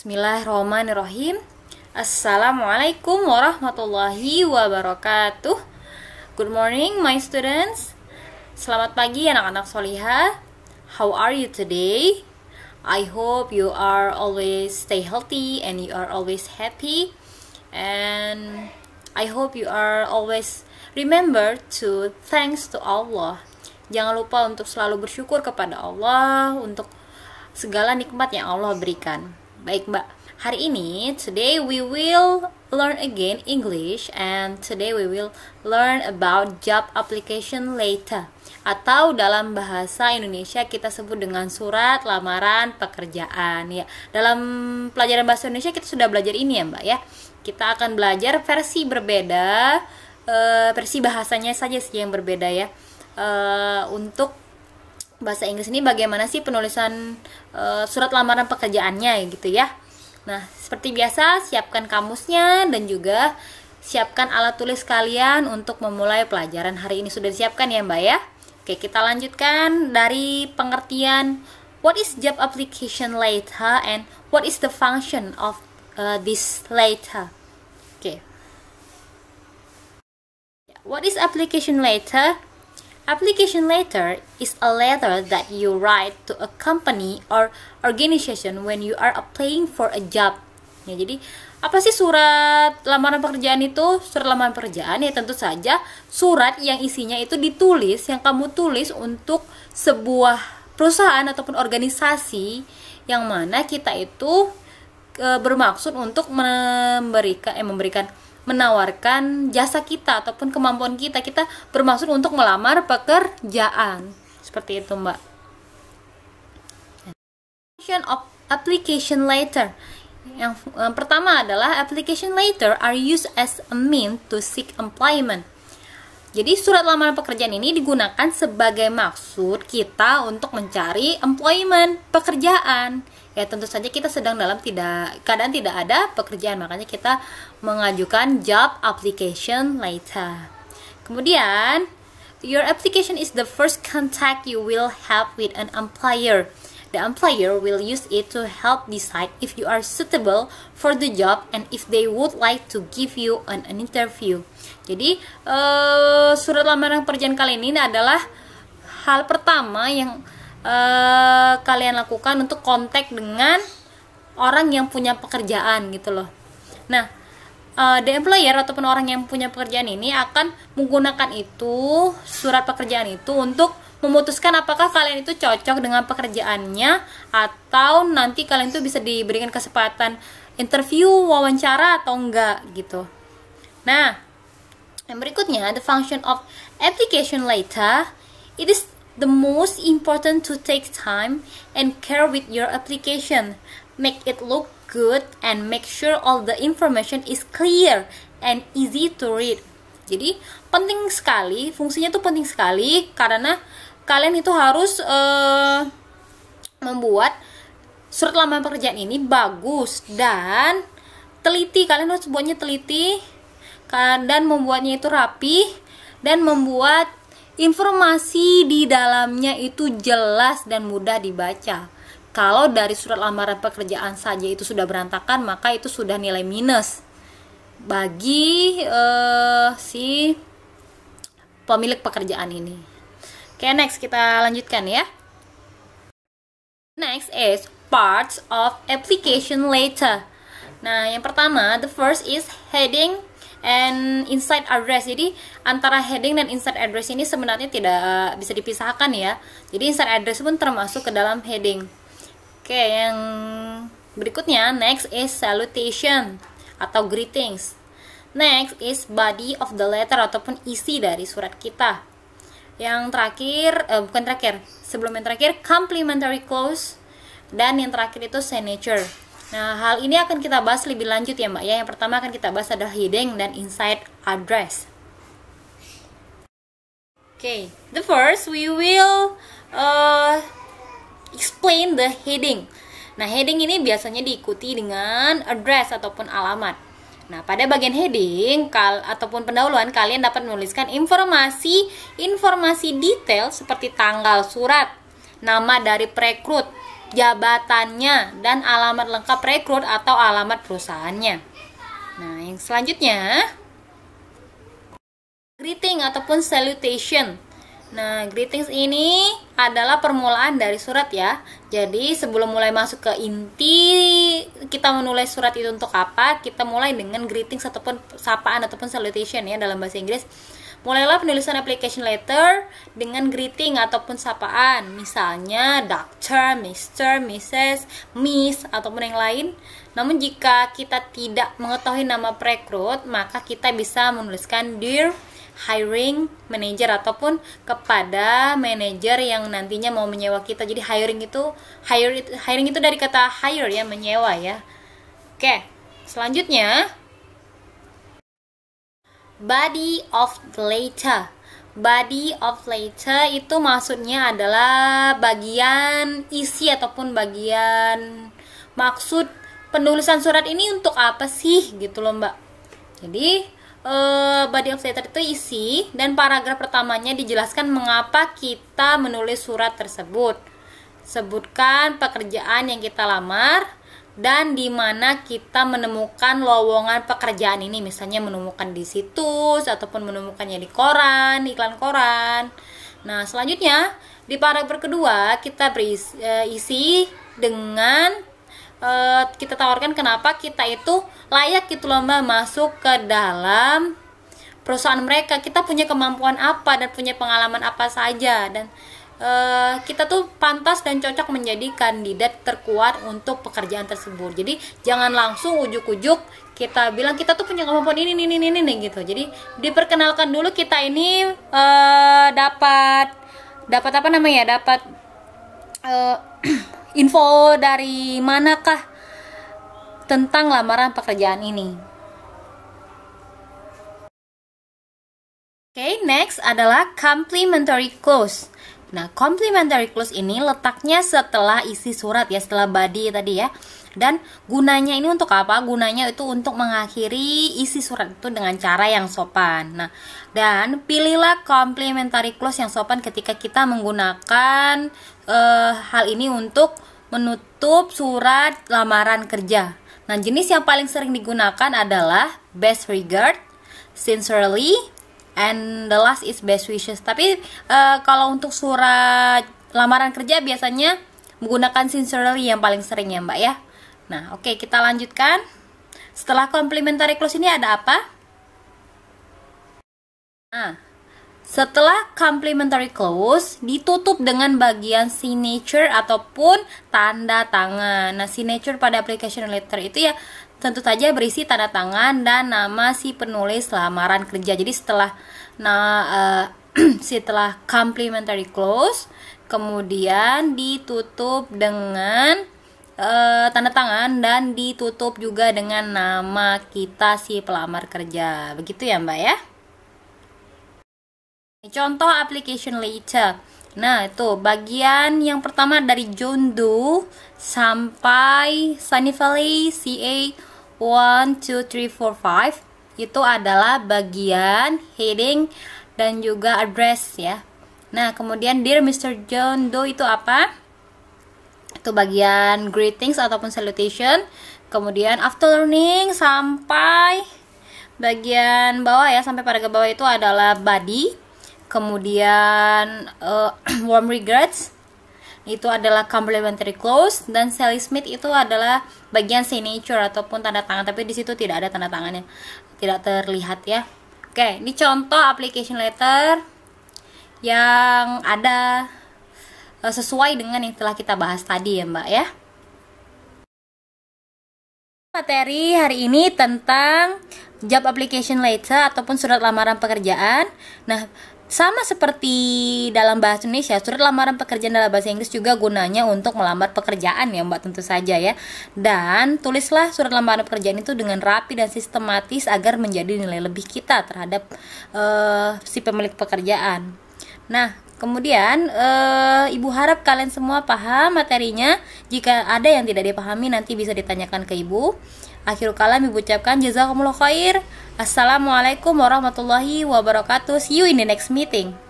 Bismillahirrahmanirrahim. Assalamualaikum warahmatullahi wabarakatuh. Good morning, my students. Selamat pagi anak-anak soliha. How are you today? I hope you are always stay healthy and you are always happy. And I hope you are always remember to thanks to Allah. Jangan lupa untuk selalu bersyukur kepada Allah untuk segala nikmat yang Allah berikan. Baik, Mbak. Hari ini, today we will learn again English and today we will learn about job application later atau dalam bahasa Indonesia kita sebut dengan surat lamaran pekerjaan ya. Dalam pelajaran bahasa Indonesia kita sudah belajar ini ya, Mbak ya. Kita akan belajar versi berbeda eh, versi bahasanya saja sih yang berbeda ya. Uh, untuk bahasa Inggris ini bagaimana sih penulisan e, surat lamaran pekerjaannya gitu ya. Nah, seperti biasa siapkan kamusnya dan juga siapkan alat tulis kalian untuk memulai pelajaran hari ini sudah disiapkan ya Mbak ya. Oke, kita lanjutkan dari pengertian what is job application letter and what is the function of uh, this letter. Oke. What is application letter? Application letter is a letter that you write to a company or organization when you are applying for a job. Ya, jadi apa sih surat lamaran pekerjaan itu? Surat lamaran pekerjaan ya tentu saja surat yang isinya itu ditulis yang kamu tulis untuk sebuah perusahaan ataupun organisasi yang mana kita itu e, bermaksud untuk memberikan eh memberikan menawarkan jasa kita ataupun kemampuan kita kita bermaksud untuk melamar pekerjaan seperti itu mbak application of application later yang pertama adalah application later are used as a means to seek employment jadi surat lamaran pekerjaan ini digunakan sebagai maksud kita untuk mencari employment, pekerjaan. Ya tentu saja kita sedang dalam tidak keadaan tidak ada pekerjaan, makanya kita mengajukan job application later. Kemudian your application is the first contact you will have with an employer. The employer will use it to help decide if you are suitable for the job and if they would like to give you an, an interview. Jadi uh, surat lamaran pekerjaan kalian ini adalah hal pertama yang uh, kalian lakukan untuk kontak dengan orang yang punya pekerjaan gitu loh. Nah, uh, the employer ataupun orang yang punya pekerjaan ini akan menggunakan itu surat pekerjaan itu untuk memutuskan apakah kalian itu cocok dengan pekerjaannya atau nanti kalian itu bisa diberikan kesempatan interview, wawancara atau enggak gitu. Nah, yang berikutnya the function of application later it is the most important to take time and care with your application, make it look good and make sure all the information is clear and easy to read. Jadi penting sekali, fungsinya tuh penting sekali karena kalian itu harus uh, membuat surat lamaran pekerjaan ini bagus dan teliti. Kalian harus buatnya teliti dan membuatnya itu rapi dan membuat informasi di dalamnya itu jelas dan mudah dibaca kalau dari surat lamaran pekerjaan saja itu sudah berantakan maka itu sudah nilai minus bagi uh, si pemilik pekerjaan ini oke okay, next kita lanjutkan ya next is parts of application later nah yang pertama the first is heading and inside address. Jadi antara heading dan inside address ini sebenarnya tidak eh, bisa dipisahkan ya. Jadi inside address pun termasuk ke dalam heading. Oke, yang berikutnya next is salutation atau greetings. Next is body of the letter ataupun isi dari surat kita. Yang terakhir, eh, bukan terakhir, sebelum yang terakhir complimentary clause dan yang terakhir itu signature. Nah, hal ini akan kita bahas lebih lanjut ya, Mbak. Ya, yang pertama akan kita bahas adalah heading dan inside address. Oke, okay, the first we will uh, explain the heading. Nah, heading ini biasanya diikuti dengan address ataupun alamat. Nah, pada bagian heading kal ataupun pendahuluan kalian dapat menuliskan informasi-informasi detail seperti tanggal surat, nama dari perekrut, jabatannya, dan alamat lengkap perekrut atau alamat perusahaannya. Nah, yang selanjutnya greeting ataupun salutation. Nah, greetings ini adalah permulaan dari surat ya. Jadi sebelum mulai masuk ke inti kita menulis surat itu untuk apa, kita mulai dengan greeting ataupun sapaan ataupun salutation ya dalam bahasa Inggris. Mulailah penulisan application letter dengan greeting ataupun sapaan, misalnya Dr., Mr., Mrs., Miss, ataupun yang lain. Namun jika kita tidak mengetahui nama perekrut, maka kita bisa menuliskan Dear hiring manager ataupun kepada manager yang nantinya mau menyewa kita. Jadi hiring itu hire hiring itu dari kata hire ya menyewa ya. Oke, selanjutnya body of the letter. Body of letter itu maksudnya adalah bagian isi ataupun bagian maksud penulisan surat ini untuk apa sih gitu loh, Mbak. Jadi uh, body of letter itu isi dan paragraf pertamanya dijelaskan mengapa kita menulis surat tersebut. Sebutkan pekerjaan yang kita lamar dan di mana kita menemukan lowongan pekerjaan ini, misalnya menemukan di situs ataupun menemukannya di koran, iklan koran. Nah, selanjutnya di paragraf kedua kita berisi eh, isi dengan uh, kita tawarkan kenapa kita itu layak gitu loh mbak masuk ke dalam perusahaan mereka kita punya kemampuan apa dan punya pengalaman apa saja dan Uh, kita tuh pantas dan cocok menjadi kandidat terkuat untuk pekerjaan tersebut. Jadi jangan langsung ujuk-ujuk kita bilang kita tuh punya kemampuan ini ini ini ini gitu. Jadi diperkenalkan dulu kita ini uh, dapat dapat apa namanya? Dapat uh, info dari manakah tentang lamaran pekerjaan ini. Oke, okay, next adalah complimentary clause. Nah, complimentary clause ini letaknya setelah isi surat ya, setelah body tadi ya. Dan gunanya ini untuk apa? Gunanya itu untuk mengakhiri isi surat itu dengan cara yang sopan. Nah, dan pilihlah complementary clause yang sopan ketika kita menggunakan uh, hal ini untuk menutup surat lamaran kerja. Nah, jenis yang paling sering digunakan adalah best regard, sincerely, and the last is best wishes. Tapi uh, kalau untuk surat lamaran kerja biasanya menggunakan sincerely yang paling sering ya, Mbak ya. Nah, oke, okay, kita lanjutkan. Setelah complementary clause ini ada apa? Nah, setelah complementary clause ditutup dengan bagian signature ataupun tanda tangan. Nah, signature pada application letter itu ya tentu saja berisi tanda tangan dan nama si penulis lamaran kerja. Jadi setelah nah uh, setelah complementary clause kemudian ditutup dengan uh, tanda tangan dan ditutup juga dengan nama kita si pelamar kerja. Begitu ya, Mbak ya? Contoh application letter. Nah, itu bagian yang pertama dari John Doe sampai Sunny Valley CA 1 2 3 4 5 itu adalah bagian heading dan juga address ya. Nah, kemudian dear Mr. John Doe itu apa? itu bagian greetings ataupun salutation kemudian after learning sampai bagian bawah ya sampai paragraf bawah itu adalah body kemudian uh, warm regrets itu adalah complimentary close dan Sally Smith itu adalah bagian signature ataupun tanda tangan tapi di situ tidak ada tanda tangannya tidak terlihat ya oke ini contoh application letter yang ada Eh, sesuai dengan yang telah kita bahas tadi ya Mbak ya. Materi hari ini tentang job application letter ataupun surat lamaran pekerjaan. Nah, sama seperti dalam bahasa Indonesia, surat lamaran pekerjaan dalam bahasa Inggris juga gunanya untuk melamar pekerjaan ya Mbak tentu saja ya. Dan tulislah surat lamaran pekerjaan itu dengan rapi dan sistematis agar menjadi nilai lebih kita terhadap uh, si pemilik pekerjaan. Nah, Kemudian e, ibu harap kalian semua paham materinya. Jika ada yang tidak dipahami nanti bisa ditanyakan ke ibu. Akhir kalam ibu ucapkan jazakumullah khair. Assalamualaikum warahmatullahi wabarakatuh. See you in the next meeting.